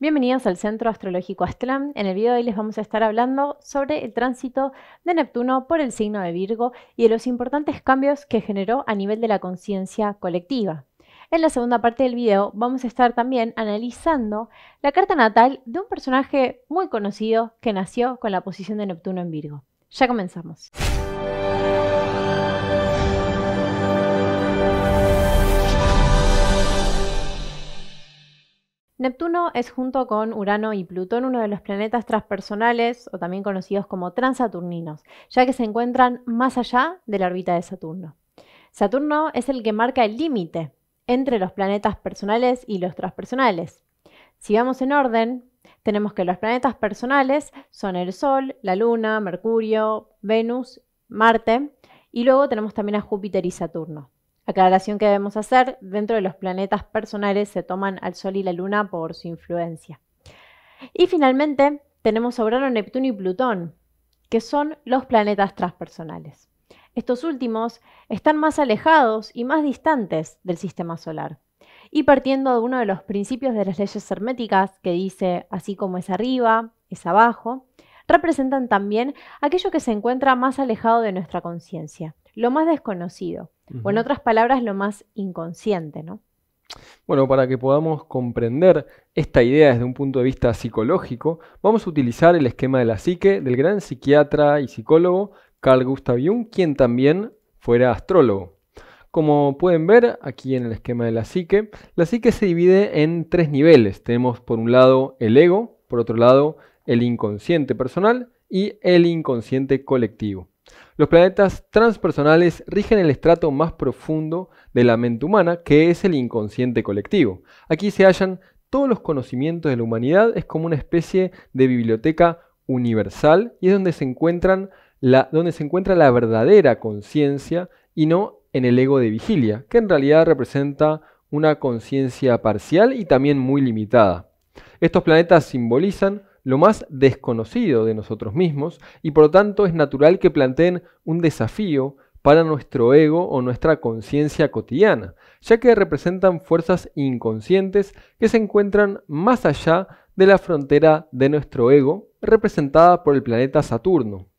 Bienvenidos al Centro Astrológico Astlam. En el video de hoy les vamos a estar hablando sobre el tránsito de Neptuno por el signo de Virgo y de los importantes cambios que generó a nivel de la conciencia colectiva. En la segunda parte del video vamos a estar también analizando la carta natal de un personaje muy conocido que nació con la posición de Neptuno en Virgo. Ya comenzamos. Neptuno es junto con Urano y Plutón uno de los planetas transpersonales o también conocidos como transaturninos, ya que se encuentran más allá de la órbita de Saturno. Saturno es el que marca el límite entre los planetas personales y los transpersonales. Si vamos en orden, tenemos que los planetas personales son el Sol, la Luna, Mercurio, Venus, Marte y luego tenemos también a Júpiter y Saturno. Aclaración que debemos hacer, dentro de los planetas personales se toman al Sol y la Luna por su influencia. Y finalmente tenemos Obrero, Neptuno y Plutón, que son los planetas transpersonales. Estos últimos están más alejados y más distantes del sistema solar. Y partiendo de uno de los principios de las leyes herméticas que dice así como es arriba, es abajo, representan también aquello que se encuentra más alejado de nuestra conciencia, lo más desconocido, o en otras palabras, lo más inconsciente, ¿no? Bueno, para que podamos comprender esta idea desde un punto de vista psicológico, vamos a utilizar el esquema de la psique del gran psiquiatra y psicólogo Carl Gustav Jung, quien también fuera astrólogo. Como pueden ver aquí en el esquema de la psique, la psique se divide en tres niveles. Tenemos por un lado el ego, por otro lado el inconsciente personal y el inconsciente colectivo. Los planetas transpersonales rigen el estrato más profundo de la mente humana, que es el inconsciente colectivo. Aquí se hallan todos los conocimientos de la humanidad, es como una especie de biblioteca universal y es donde se, donde se encuentra la verdadera conciencia y no en el ego de vigilia, que en realidad representa una conciencia parcial y también muy limitada. Estos planetas simbolizan lo más desconocido de nosotros mismos y por lo tanto es natural que planteen un desafío para nuestro ego o nuestra conciencia cotidiana, ya que representan fuerzas inconscientes que se encuentran más allá de la frontera de nuestro ego, representada por el planeta Saturno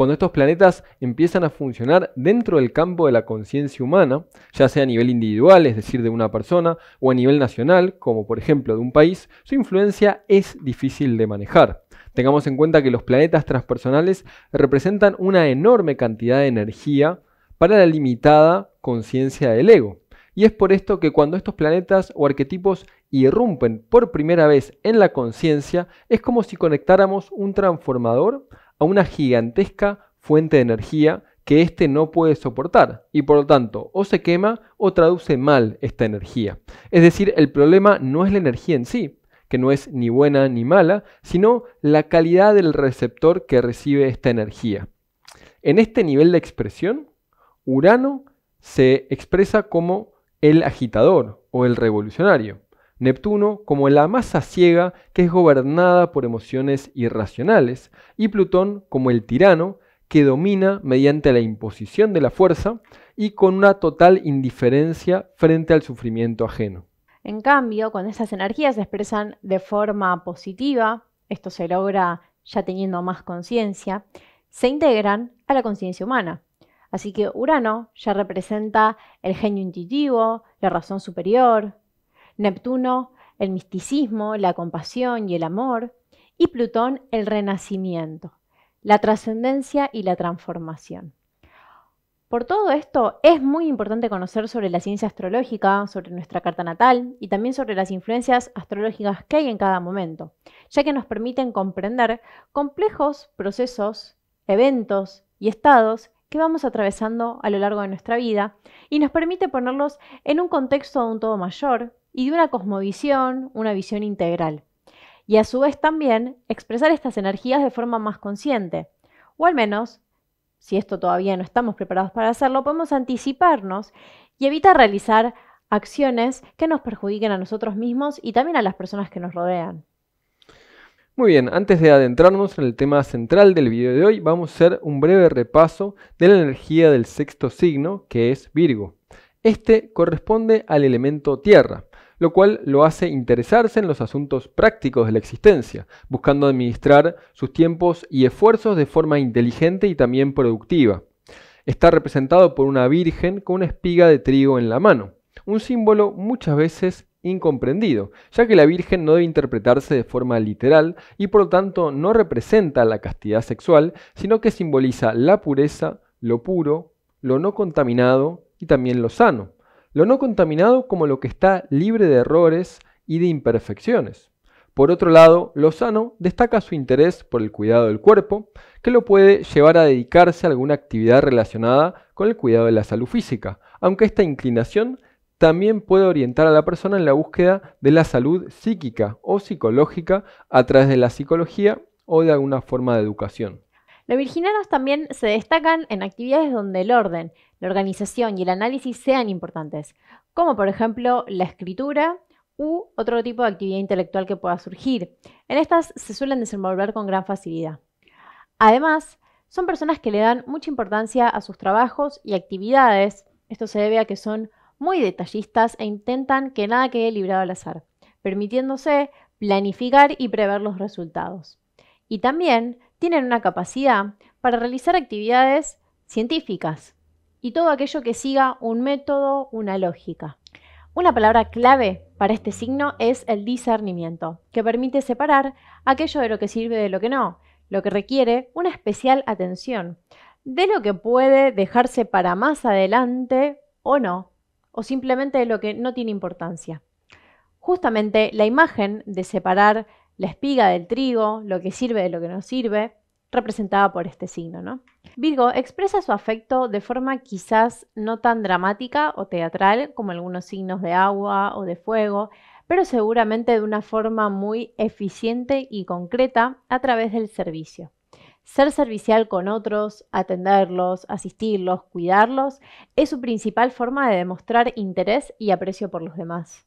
cuando estos planetas empiezan a funcionar dentro del campo de la conciencia humana, ya sea a nivel individual, es decir, de una persona, o a nivel nacional, como por ejemplo de un país, su influencia es difícil de manejar. Tengamos en cuenta que los planetas transpersonales representan una enorme cantidad de energía para la limitada conciencia del ego. Y es por esto que cuando estos planetas o arquetipos irrumpen por primera vez en la conciencia, es como si conectáramos un transformador a una gigantesca fuente de energía que éste no puede soportar y por lo tanto o se quema o traduce mal esta energía. Es decir, el problema no es la energía en sí, que no es ni buena ni mala, sino la calidad del receptor que recibe esta energía. En este nivel de expresión, Urano se expresa como el agitador o el revolucionario. Neptuno como la masa ciega que es gobernada por emociones irracionales, y Plutón como el tirano que domina mediante la imposición de la fuerza y con una total indiferencia frente al sufrimiento ajeno. En cambio, cuando esas energías se expresan de forma positiva, esto se logra ya teniendo más conciencia, se integran a la conciencia humana. Así que Urano ya representa el genio intuitivo, la razón superior, Neptuno el misticismo, la compasión y el amor, y Plutón el renacimiento, la trascendencia y la transformación. Por todo esto es muy importante conocer sobre la ciencia astrológica, sobre nuestra carta natal y también sobre las influencias astrológicas que hay en cada momento, ya que nos permiten comprender complejos procesos, eventos y estados que vamos atravesando a lo largo de nuestra vida y nos permite ponerlos en un contexto de un todo mayor, y de una cosmovisión, una visión integral. Y a su vez también expresar estas energías de forma más consciente. O al menos, si esto todavía no estamos preparados para hacerlo, podemos anticiparnos y evitar realizar acciones que nos perjudiquen a nosotros mismos y también a las personas que nos rodean. Muy bien, antes de adentrarnos en el tema central del video de hoy, vamos a hacer un breve repaso de la energía del sexto signo, que es Virgo. Este corresponde al elemento tierra, lo cual lo hace interesarse en los asuntos prácticos de la existencia, buscando administrar sus tiempos y esfuerzos de forma inteligente y también productiva. Está representado por una virgen con una espiga de trigo en la mano, un símbolo muchas veces incomprendido, ya que la Virgen no debe interpretarse de forma literal y por lo tanto no representa la castidad sexual, sino que simboliza la pureza, lo puro, lo no contaminado y también lo sano lo no contaminado como lo que está libre de errores y de imperfecciones. Por otro lado, lo sano destaca su interés por el cuidado del cuerpo, que lo puede llevar a dedicarse a alguna actividad relacionada con el cuidado de la salud física, aunque esta inclinación también puede orientar a la persona en la búsqueda de la salud psíquica o psicológica a través de la psicología o de alguna forma de educación. Los virginanos también se destacan en actividades donde el orden, la organización y el análisis sean importantes, como por ejemplo la escritura u otro tipo de actividad intelectual que pueda surgir. En estas se suelen desenvolver con gran facilidad. Además, son personas que le dan mucha importancia a sus trabajos y actividades. Esto se debe a que son muy detallistas e intentan que nada quede librado al azar, permitiéndose planificar y prever los resultados. Y también tienen una capacidad para realizar actividades científicas, y todo aquello que siga un método, una lógica. Una palabra clave para este signo es el discernimiento, que permite separar aquello de lo que sirve de lo que no, lo que requiere una especial atención, de lo que puede dejarse para más adelante o no, o simplemente de lo que no tiene importancia. Justamente la imagen de separar la espiga del trigo, lo que sirve de lo que no sirve, representada por este signo, ¿no? Virgo expresa su afecto de forma quizás no tan dramática o teatral como algunos signos de agua o de fuego, pero seguramente de una forma muy eficiente y concreta a través del servicio. Ser servicial con otros, atenderlos, asistirlos, cuidarlos, es su principal forma de demostrar interés y aprecio por los demás.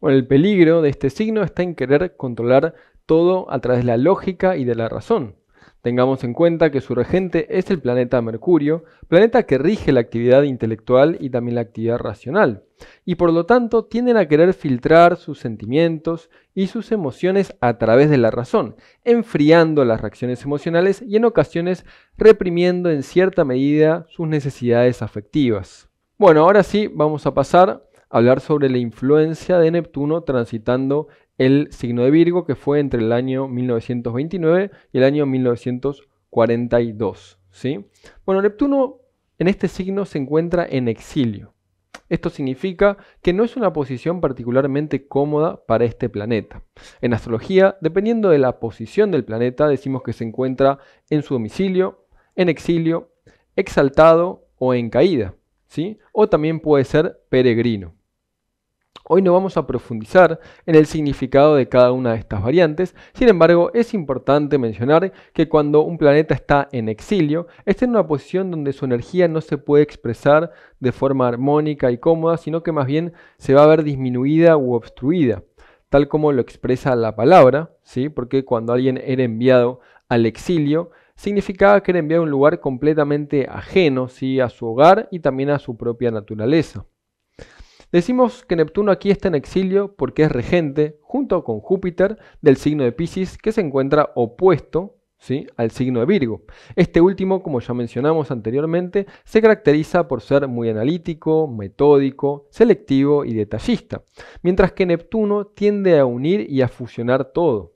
Bueno, el peligro de este signo está en querer controlar todo a través de la lógica y de la razón. Tengamos en cuenta que su regente es el planeta Mercurio, planeta que rige la actividad intelectual y también la actividad racional, y por lo tanto tienden a querer filtrar sus sentimientos y sus emociones a través de la razón, enfriando las reacciones emocionales y en ocasiones reprimiendo en cierta medida sus necesidades afectivas. Bueno, ahora sí, vamos a pasar a hablar sobre la influencia de Neptuno transitando el signo de Virgo, que fue entre el año 1929 y el año 1942. ¿sí? Bueno, Neptuno en este signo se encuentra en exilio. Esto significa que no es una posición particularmente cómoda para este planeta. En astrología, dependiendo de la posición del planeta, decimos que se encuentra en su domicilio, en exilio, exaltado o en caída, ¿sí? O también puede ser peregrino. Hoy no vamos a profundizar en el significado de cada una de estas variantes, sin embargo es importante mencionar que cuando un planeta está en exilio, está en una posición donde su energía no se puede expresar de forma armónica y cómoda, sino que más bien se va a ver disminuida u obstruida, tal como lo expresa la palabra, ¿sí? porque cuando alguien era enviado al exilio, significaba que era enviado a un lugar completamente ajeno ¿sí? a su hogar y también a su propia naturaleza. Decimos que Neptuno aquí está en exilio porque es regente, junto con Júpiter, del signo de Pisces, que se encuentra opuesto al signo de Virgo. Este último, como ya mencionamos anteriormente, se caracteriza por ser muy analítico, metódico, selectivo y detallista, mientras que Neptuno tiende a unir y a fusionar todo.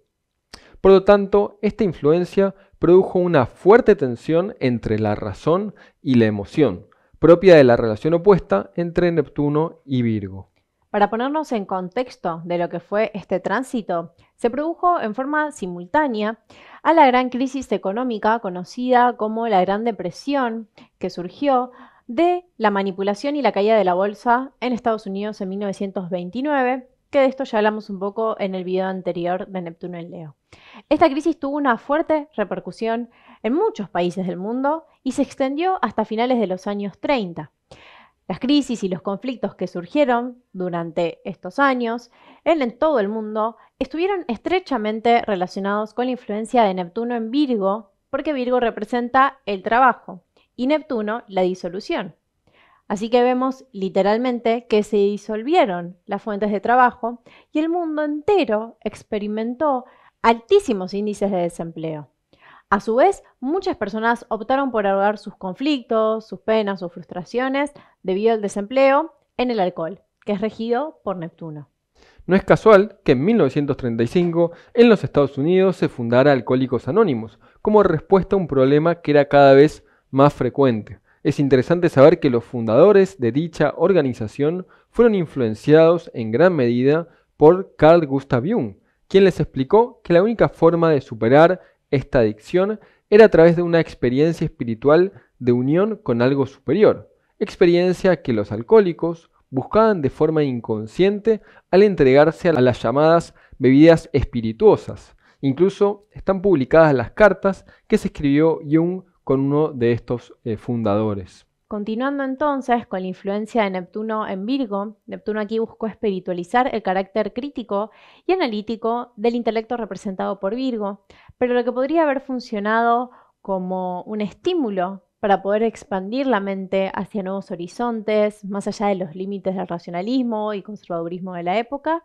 Por lo tanto, esta influencia produjo una fuerte tensión entre la razón y la emoción, propia de la relación opuesta entre Neptuno y Virgo. Para ponernos en contexto de lo que fue este tránsito, se produjo en forma simultánea a la gran crisis económica conocida como la Gran Depresión, que surgió de la manipulación y la caída de la bolsa en Estados Unidos en 1929 de esto ya hablamos un poco en el video anterior de Neptuno en Leo. Esta crisis tuvo una fuerte repercusión en muchos países del mundo y se extendió hasta finales de los años 30. Las crisis y los conflictos que surgieron durante estos años en todo el mundo estuvieron estrechamente relacionados con la influencia de Neptuno en Virgo, porque Virgo representa el trabajo y Neptuno la disolución. Así que vemos literalmente que se disolvieron las fuentes de trabajo y el mundo entero experimentó altísimos índices de desempleo. A su vez, muchas personas optaron por ahogar sus conflictos, sus penas o frustraciones debido al desempleo en el alcohol, que es regido por Neptuno. No es casual que en 1935 en los Estados Unidos se fundara Alcohólicos Anónimos como respuesta a un problema que era cada vez más frecuente. Es interesante saber que los fundadores de dicha organización fueron influenciados en gran medida por Carl Gustav Jung, quien les explicó que la única forma de superar esta adicción era a través de una experiencia espiritual de unión con algo superior, experiencia que los alcohólicos buscaban de forma inconsciente al entregarse a las llamadas bebidas espirituosas. Incluso están publicadas las cartas que se escribió Jung con uno de estos eh, fundadores. Continuando entonces con la influencia de Neptuno en Virgo, Neptuno aquí buscó espiritualizar el carácter crítico y analítico del intelecto representado por Virgo, pero lo que podría haber funcionado como un estímulo para poder expandir la mente hacia nuevos horizontes, más allá de los límites del racionalismo y conservadurismo de la época,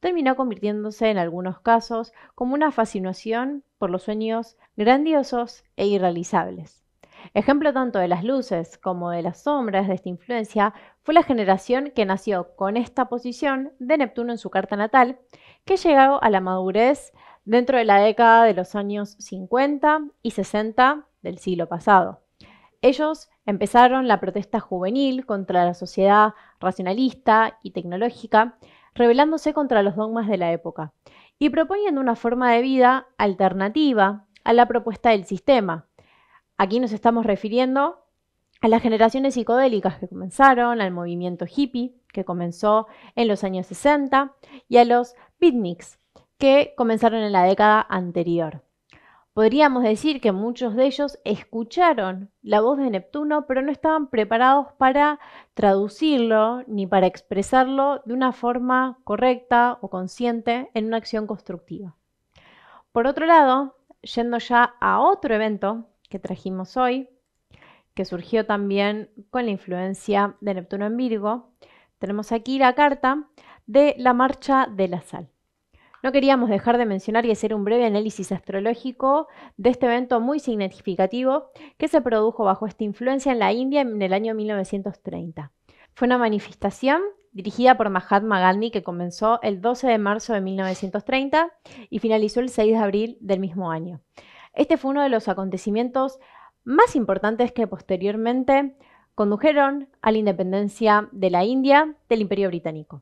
terminó convirtiéndose en algunos casos como una fascinación por los sueños grandiosos e irrealizables. Ejemplo tanto de las luces como de las sombras de esta influencia fue la generación que nació con esta posición de Neptuno en su carta natal, que llegó a la madurez dentro de la década de los años 50 y 60 del siglo pasado. Ellos empezaron la protesta juvenil contra la sociedad racionalista y tecnológica rebelándose contra los dogmas de la época y proponiendo una forma de vida alternativa a la propuesta del sistema. Aquí nos estamos refiriendo a las generaciones psicodélicas que comenzaron, al movimiento hippie que comenzó en los años 60 y a los beatniks que comenzaron en la década anterior. Podríamos decir que muchos de ellos escucharon la voz de Neptuno, pero no estaban preparados para traducirlo ni para expresarlo de una forma correcta o consciente en una acción constructiva. Por otro lado, yendo ya a otro evento que trajimos hoy, que surgió también con la influencia de Neptuno en Virgo, tenemos aquí la carta de la marcha de la sal. No queríamos dejar de mencionar y hacer un breve análisis astrológico de este evento muy significativo que se produjo bajo esta influencia en la India en el año 1930. Fue una manifestación dirigida por Mahatma Gandhi que comenzó el 12 de marzo de 1930 y finalizó el 6 de abril del mismo año. Este fue uno de los acontecimientos más importantes que posteriormente condujeron a la independencia de la India del Imperio Británico.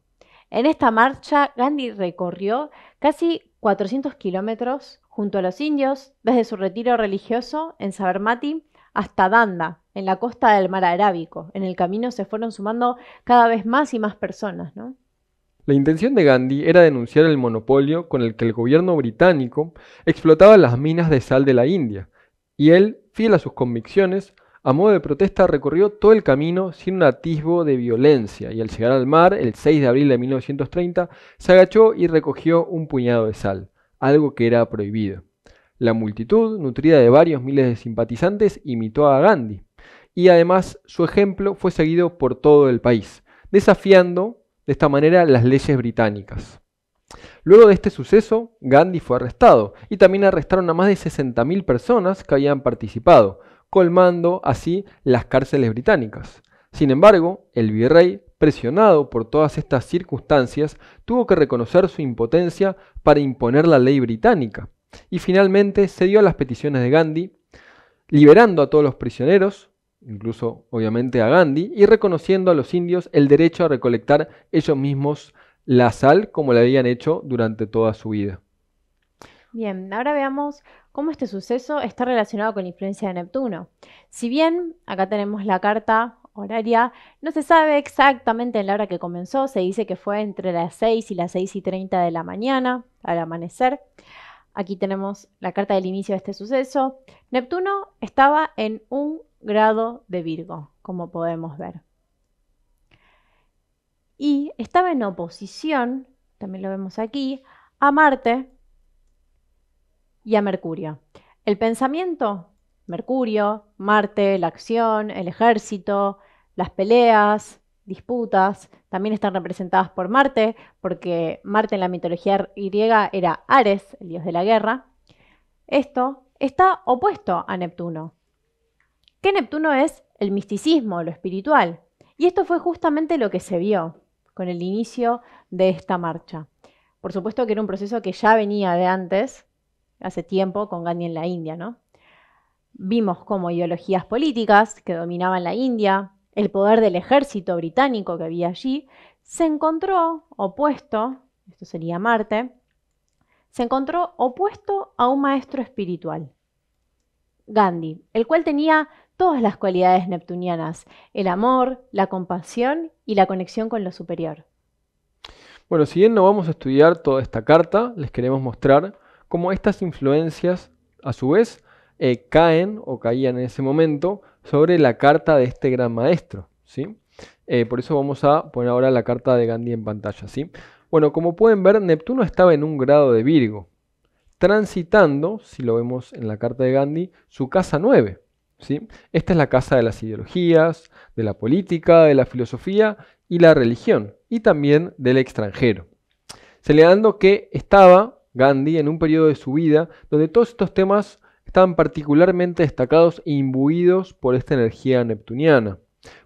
En esta marcha, Gandhi recorrió casi 400 kilómetros junto a los indios, desde su retiro religioso en Sabermati hasta Danda, en la costa del mar Arábico. En el camino se fueron sumando cada vez más y más personas. La intención de Gandhi era denunciar el monopolio con el que el gobierno británico explotaba las minas de sal de la India, y él, fiel a sus convicciones, a modo de protesta recorrió todo el camino sin un atisbo de violencia y al llegar al mar, el 6 de abril de 1930, se agachó y recogió un puñado de sal, algo que era prohibido. La multitud, nutrida de varios miles de simpatizantes, imitó a Gandhi y además su ejemplo fue seguido por todo el país, desafiando de esta manera las leyes británicas. Luego de este suceso, Gandhi fue arrestado y también arrestaron a más de 60.000 personas que habían participado, colmando así las cárceles británicas. Sin embargo, el virrey, presionado por todas estas circunstancias, tuvo que reconocer su impotencia para imponer la ley británica, y finalmente cedió a las peticiones de Gandhi, liberando a todos los prisioneros, incluso obviamente a Gandhi, y reconociendo a los indios el derecho a recolectar ellos mismos la sal como le habían hecho durante toda su vida. Bien, ahora veamos cómo este suceso está relacionado con la influencia de Neptuno. Si bien acá tenemos la carta horaria, no se sabe exactamente en la hora que comenzó, se dice que fue entre las 6 y las 6 y 30 de la mañana, al amanecer. Aquí tenemos la carta del inicio de este suceso. Neptuno estaba en un grado de Virgo, como podemos ver. Y estaba en oposición, también lo vemos aquí, a Marte, y a Mercurio. El pensamiento, Mercurio, Marte, la acción, el ejército, las peleas, disputas, también están representadas por Marte, porque Marte en la mitología griega era Ares, el dios de la guerra. Esto está opuesto a Neptuno, que Neptuno es el misticismo, lo espiritual. Y esto fue justamente lo que se vio con el inicio de esta marcha. Por supuesto que era un proceso que ya venía de antes, hace tiempo con Gandhi en la India, ¿no? Vimos cómo ideologías políticas que dominaban la India, el poder del ejército británico que había allí, se encontró opuesto, esto sería Marte, se encontró opuesto a un maestro espiritual, Gandhi, el cual tenía todas las cualidades neptunianas, el amor, la compasión y la conexión con lo superior. Bueno, si bien no vamos a estudiar toda esta carta, les queremos mostrar como estas influencias, a su vez, eh, caen o caían en ese momento sobre la carta de este gran maestro. ¿sí? Eh, por eso vamos a poner ahora la carta de Gandhi en pantalla. ¿sí? Bueno, como pueden ver, Neptuno estaba en un grado de Virgo, transitando, si lo vemos en la carta de Gandhi, su casa 9. ¿sí? Esta es la casa de las ideologías, de la política, de la filosofía y la religión, y también del extranjero. Se le que estaba Gandhi en un periodo de su vida donde todos estos temas estaban particularmente destacados e imbuidos por esta energía neptuniana.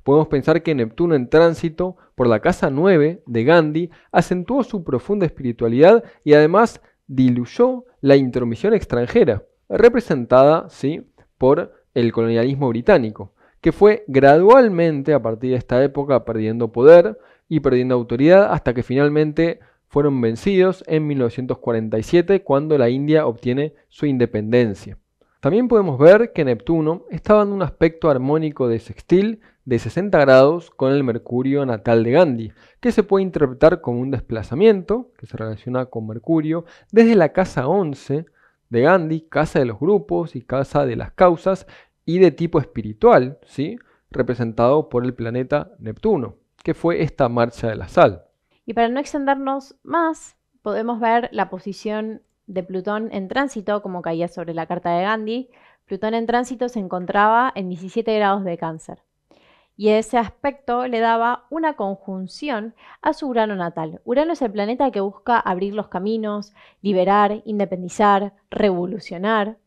Podemos pensar que Neptuno en tránsito por la casa 9 de Gandhi acentuó su profunda espiritualidad y además diluyó la intromisión extranjera, representada, sí, por el colonialismo británico, que fue gradualmente a partir de esta época perdiendo poder y perdiendo autoridad hasta que finalmente fueron vencidos en 1947 cuando la India obtiene su independencia. También podemos ver que Neptuno estaba en un aspecto armónico de sextil de 60 grados con el Mercurio natal de Gandhi, que se puede interpretar como un desplazamiento que se relaciona con Mercurio desde la casa 11 de Gandhi, casa de los grupos y casa de las causas y de tipo espiritual, ¿sí? representado por el planeta Neptuno, que fue esta marcha de la sal. Y para no extendernos más, podemos ver la posición de Plutón en tránsito, como caía sobre la carta de Gandhi. Plutón en tránsito se encontraba en 17 grados de cáncer. Y ese aspecto le daba una conjunción a su Urano natal. Urano es el planeta que busca abrir los caminos, liberar, independizar, revolucionar.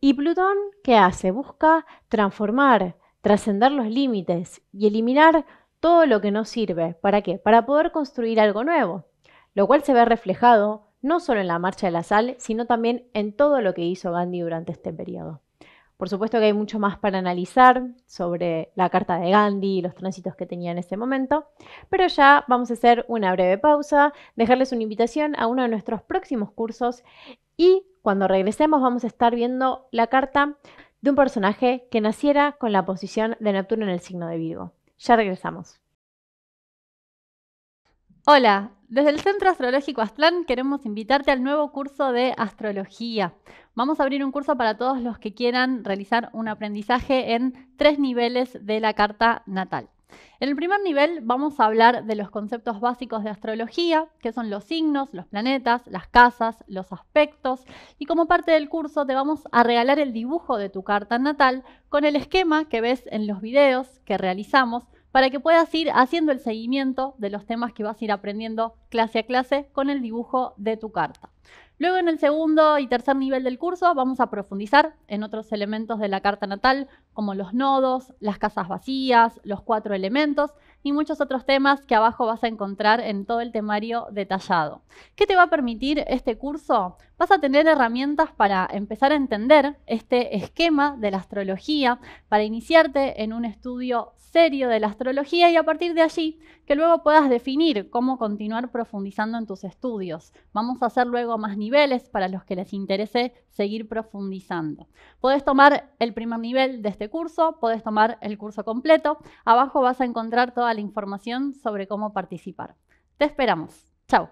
Y Plutón, ¿qué hace? Busca transformar, trascender los límites y eliminar todo lo que nos sirve. ¿Para qué? Para poder construir algo nuevo, lo cual se ve reflejado no solo en la Marcha de la Sal, sino también en todo lo que hizo Gandhi durante este periodo. Por supuesto que hay mucho más para analizar sobre la carta de Gandhi y los tránsitos que tenía en ese momento, pero ya vamos a hacer una breve pausa, dejarles una invitación a uno de nuestros próximos cursos y cuando regresemos vamos a estar viendo la carta de un personaje que naciera con la posición de Neptuno en el signo de Virgo. Ya regresamos. Hola, desde el Centro Astrológico Aztlán queremos invitarte al nuevo curso de astrología. Vamos a abrir un curso para todos los que quieran realizar un aprendizaje en tres niveles de la carta natal. En el primer nivel vamos a hablar de los conceptos básicos de astrología, que son los signos, los planetas, las casas, los aspectos, y como parte del curso te vamos a regalar el dibujo de tu carta natal con el esquema que ves en los videos que realizamos para que puedas ir haciendo el seguimiento de los temas que vas a ir aprendiendo clase a clase con el dibujo de tu carta. Luego en el segundo y tercer nivel del curso vamos a profundizar en otros elementos de la carta natal como los nodos, las casas vacías, los cuatro elementos y muchos otros temas que abajo vas a encontrar en todo el temario detallado. ¿Qué te va a permitir este curso? Vas a tener herramientas para empezar a entender este esquema de la astrología, para iniciarte en un estudio serio de la astrología y a partir de allí que luego puedas definir cómo continuar profundizando en tus estudios. Vamos a hacer luego más niveles para los que les interese seguir profundizando. Puedes tomar el primer nivel de este curso, Puedes tomar el curso completo. Abajo vas a encontrar toda la información sobre cómo participar. Te esperamos. Chao.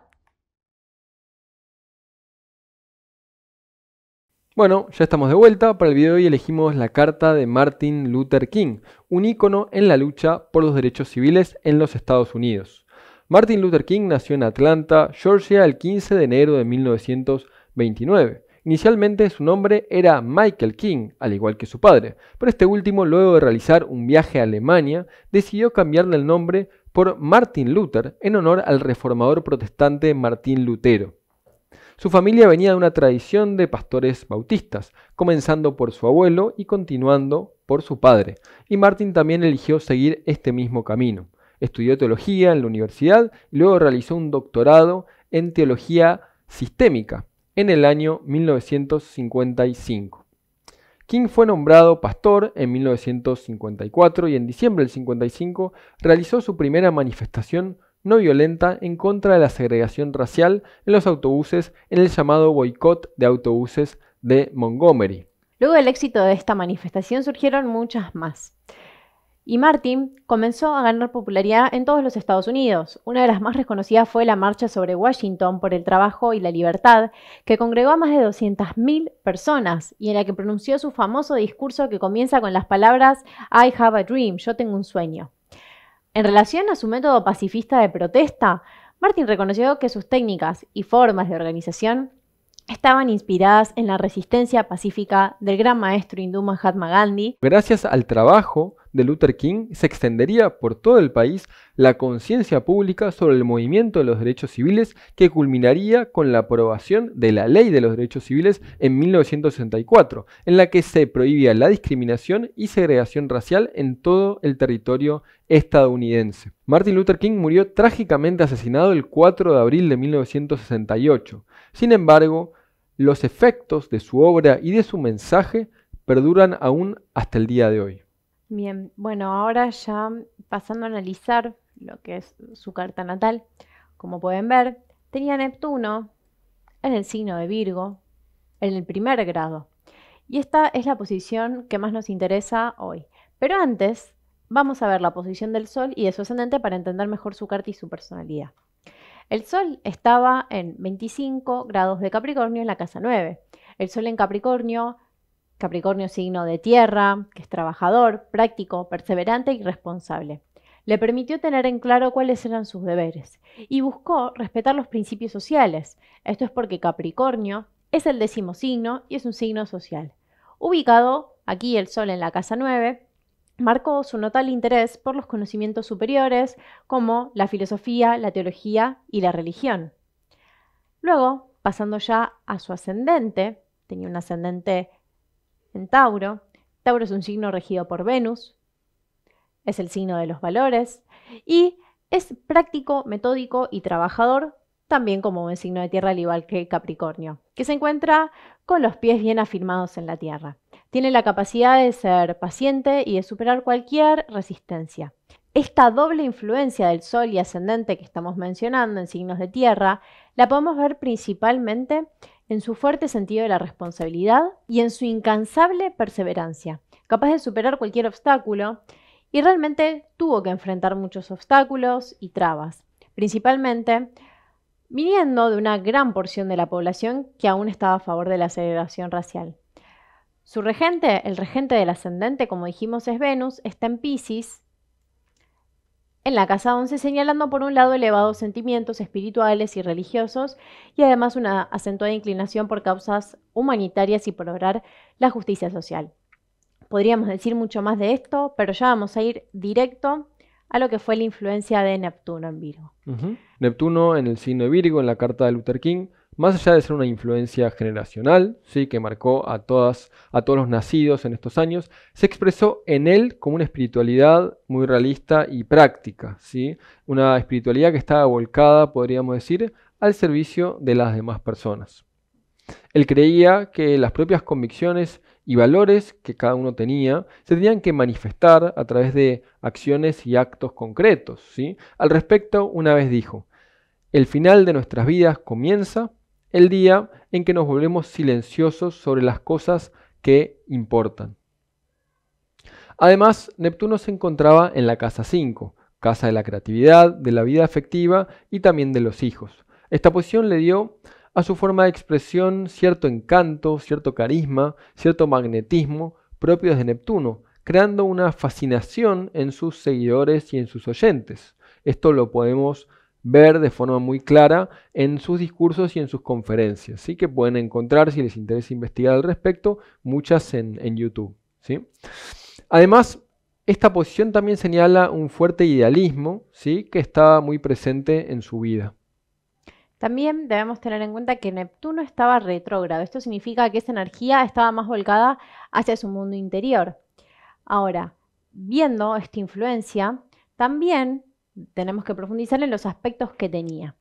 Bueno, ya estamos de vuelta. Para el video de hoy elegimos la carta de Martin Luther King, un ícono en la lucha por los derechos civiles en los Estados Unidos. Martin Luther King nació en Atlanta, Georgia, el 15 de enero de 1929. Inicialmente su nombre era Michael King, al igual que su padre, pero este último, luego de realizar un viaje a Alemania, decidió cambiarle el nombre por Martin Luther en honor al reformador protestante Martín Lutero. Su familia venía de una tradición de pastores bautistas, comenzando por su abuelo y continuando por su padre, y Martin también eligió seguir este mismo camino. Estudió teología en la universidad y luego realizó un doctorado en teología sistémica, en el año 1955. King fue nombrado pastor en 1954 y en diciembre del 55 realizó su primera manifestación no violenta en contra de la segregación racial en los autobuses en el llamado boicot de autobuses de Montgomery. Luego del éxito de esta manifestación surgieron muchas más y Martin comenzó a ganar popularidad en todos los Estados Unidos. Una de las más reconocidas fue la Marcha sobre Washington por el Trabajo y la Libertad, que congregó a más de 200.000 personas y en la que pronunció su famoso discurso que comienza con las palabras I have a dream, yo tengo un sueño. En relación a su método pacifista de protesta, Martin reconoció que sus técnicas y formas de organización estaban inspiradas en la resistencia pacífica del gran maestro hindú Mahatma Gandhi. Gracias al trabajo de Luther King se extendería por todo el país la conciencia pública sobre el movimiento de los derechos civiles que culminaría con la aprobación de la Ley de los Derechos Civiles en 1964, en la que se prohibía la discriminación y segregación racial en todo el territorio estadounidense. Martin Luther King murió trágicamente asesinado el 4 de abril de 1968. Sin embargo, los efectos de su obra y de su mensaje perduran aún hasta el día de hoy. Bien, bueno, ahora ya pasando a analizar lo que es su carta natal, como pueden ver, tenía Neptuno en el signo de Virgo, en el primer grado. Y esta es la posición que más nos interesa hoy. Pero antes, vamos a ver la posición del Sol y de su ascendente para entender mejor su carta y su personalidad. El Sol estaba en 25 grados de Capricornio en la casa 9. El Sol en Capricornio Capricornio signo de tierra, que es trabajador, práctico, perseverante y responsable. Le permitió tener en claro cuáles eran sus deberes y buscó respetar los principios sociales. Esto es porque Capricornio es el décimo signo y es un signo social. Ubicado aquí el Sol en la casa 9, marcó su notable interés por los conocimientos superiores como la filosofía, la teología y la religión. Luego, pasando ya a su ascendente, tenía un ascendente Tauro. Tauro es un signo regido por Venus, es el signo de los valores y es práctico, metódico y trabajador, también como un signo de tierra al igual que Capricornio, que se encuentra con los pies bien afirmados en la tierra. Tiene la capacidad de ser paciente y de superar cualquier resistencia. Esta doble influencia del Sol y ascendente que estamos mencionando en signos de tierra, la podemos ver principalmente en su fuerte sentido de la responsabilidad y en su incansable perseverancia, capaz de superar cualquier obstáculo, y realmente tuvo que enfrentar muchos obstáculos y trabas, principalmente viniendo de una gran porción de la población que aún estaba a favor de la aceleración racial. Su regente, el regente del ascendente, como dijimos, es Venus, está en Pisces en la casa 11, señalando por un lado elevados sentimientos espirituales y religiosos y además una acentuada inclinación por causas humanitarias y por lograr la justicia social. Podríamos decir mucho más de esto, pero ya vamos a ir directo a lo que fue la influencia de Neptuno en Virgo. Neptuno en el signo de Virgo, en la carta de Luther King, más allá de ser una influencia generacional, ¿sí? que marcó a, todas, a todos los nacidos en estos años, se expresó en él como una espiritualidad muy realista y práctica, ¿sí? una espiritualidad que estaba volcada, podríamos decir, al servicio de las demás personas. Él creía que las propias convicciones y valores que cada uno tenía se tenían que manifestar a través de acciones y actos concretos. ¿sí? Al respecto, una vez dijo, el final de nuestras vidas comienza el día en que nos volvemos silenciosos sobre las cosas que importan. Además, Neptuno se encontraba en la casa 5, casa de la creatividad, de la vida afectiva y también de los hijos. Esta posición le dio a su forma de expresión cierto encanto, cierto carisma, cierto magnetismo propios de Neptuno, creando una fascinación en sus seguidores y en sus oyentes. Esto lo podemos ver de forma muy clara en sus discursos y en sus conferencias, que pueden encontrar, si les interesa investigar al respecto, muchas en, YouTube. ¿sí? Además, esta posición también señala un fuerte idealismo ¿sí? que estaba muy presente en su vida. También debemos tener en cuenta que Neptuno estaba retrógrado. Esto significa que esa energía estaba más volcada hacia su mundo interior. Ahora, viendo esta influencia, también tenemos que profundizar en los aspectos que tenía.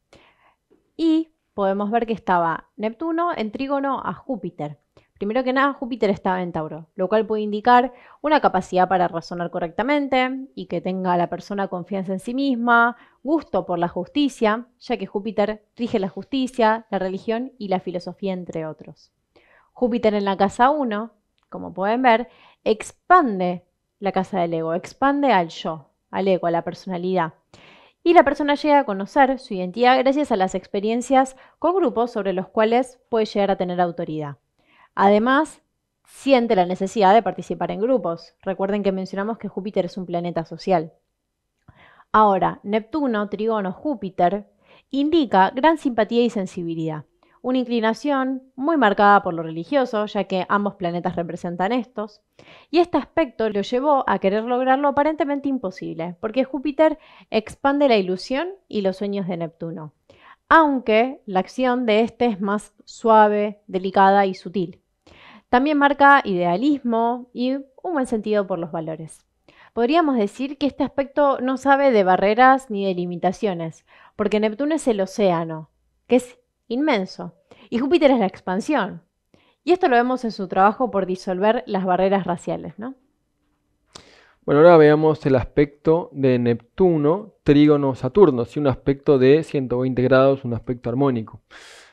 Y podemos ver que estaba Neptuno en trígono a Júpiter. Primero que nada, Júpiter estaba en Tauro, lo cual puede indicar una capacidad para razonar correctamente y que tenga la persona confianza en sí misma, gusto por la justicia, ya que Júpiter rige la justicia, la religión y la filosofía, entre otros. Júpiter en la casa 1, como pueden ver, expande la casa del ego, expande al yo, al ego, a la personalidad y la persona llega a conocer su identidad gracias a las experiencias con grupos sobre los cuales puede llegar a tener autoridad. Además, siente la necesidad de participar en grupos. Recuerden que mencionamos que Júpiter es un planeta social. Ahora, Neptuno, Trigono, Júpiter indica gran simpatía y sensibilidad una inclinación muy marcada por lo religioso, ya que ambos planetas representan estos, y este aspecto lo llevó a querer lograr lo aparentemente imposible, porque Júpiter expande la ilusión y los sueños de Neptuno, aunque la acción de este es más suave, delicada y sutil. También marca idealismo y un buen sentido por los valores. Podríamos decir que este aspecto no sabe de barreras ni de limitaciones, porque Neptuno es el océano, que es inmenso, y Júpiter es la expansión. Y esto lo vemos en su trabajo por disolver las barreras raciales, ¿no? Bueno, ahora veamos el aspecto de Neptuno, trígono Saturno, ¿sí? un aspecto de 120 grados, un aspecto armónico.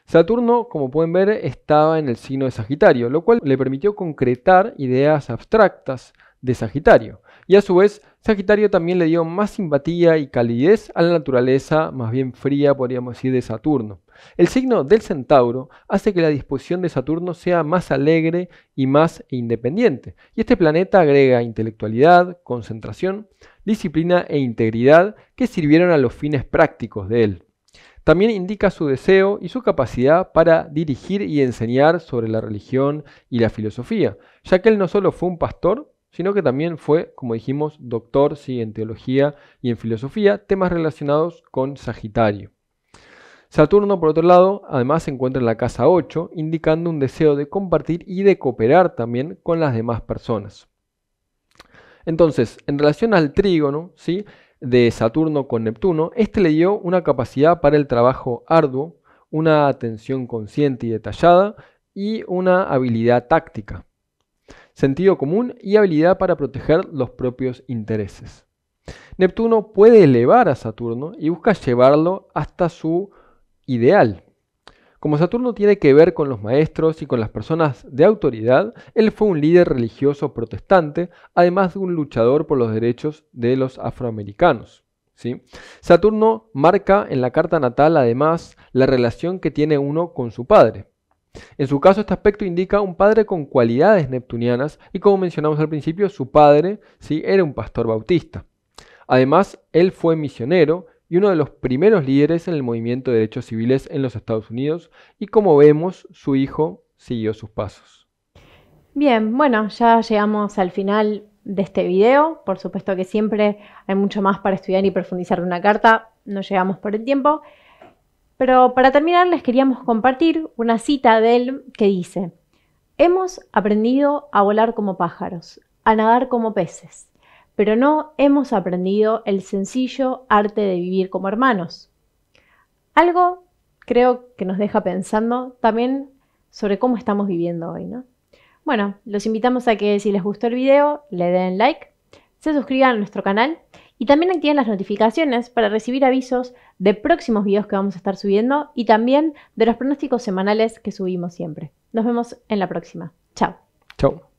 Saturno, como pueden ver, estaba en el signo de Sagitario, lo cual le permitió concretar ideas abstractas de Sagitario y a su vez Sagitario también le dio más simpatía y calidez a la naturaleza más bien fría, podríamos decir, de Saturno. El signo del Centauro hace que la disposición de Saturno sea más alegre y más independiente, y este planeta agrega intelectualidad, concentración, disciplina e integridad que sirvieron a los fines prácticos de él. También indica su deseo y su capacidad para dirigir y enseñar sobre la religión y la filosofía, ya que él no solo fue un pastor, sino que también fue, como dijimos, doctor en teología y en filosofía, temas relacionados con Sagitario. Saturno, por otro lado, además se encuentra en la casa 8, indicando un deseo de compartir y de cooperar también con las demás personas. Entonces, en relación al trígono ¿sí? de Saturno con Neptuno, este le dio una capacidad para el trabajo arduo, una atención consciente y detallada y una habilidad táctica sentido común y habilidad para proteger los propios intereses. Neptuno puede elevar a Saturno y busca llevarlo hasta su ideal. Como Saturno tiene que ver con los maestros y con las personas de autoridad, él fue un líder religioso protestante, además de un luchador por los derechos de los afroamericanos. ¿sí? Saturno marca en la carta natal además la relación que tiene uno con su padre. En su caso, este aspecto indica un padre con cualidades neptunianas y como mencionamos al principio, su padre sí era un pastor bautista. Además, él fue misionero y uno de los primeros líderes en el movimiento de derechos civiles en los Estados Unidos y como vemos, su hijo siguió sus pasos. Bien, bueno, ya llegamos al final de este video. Por supuesto que siempre hay mucho más para estudiar y profundizar en una carta. No llegamos por el tiempo. Pero para terminar les queríamos compartir una cita de él que dice, hemos aprendido a volar como pájaros, a nadar como peces, pero no hemos aprendido el sencillo arte de vivir como hermanos. Algo creo que nos deja pensando también sobre cómo estamos viviendo hoy, ¿no? Bueno, los invitamos a que si les gustó el video, le den like, se suscriban a nuestro canal y también activen las notificaciones para recibir avisos de próximos videos que vamos a estar subiendo y también de los pronósticos semanales que subimos siempre. Nos vemos en la próxima. Chao. Chao.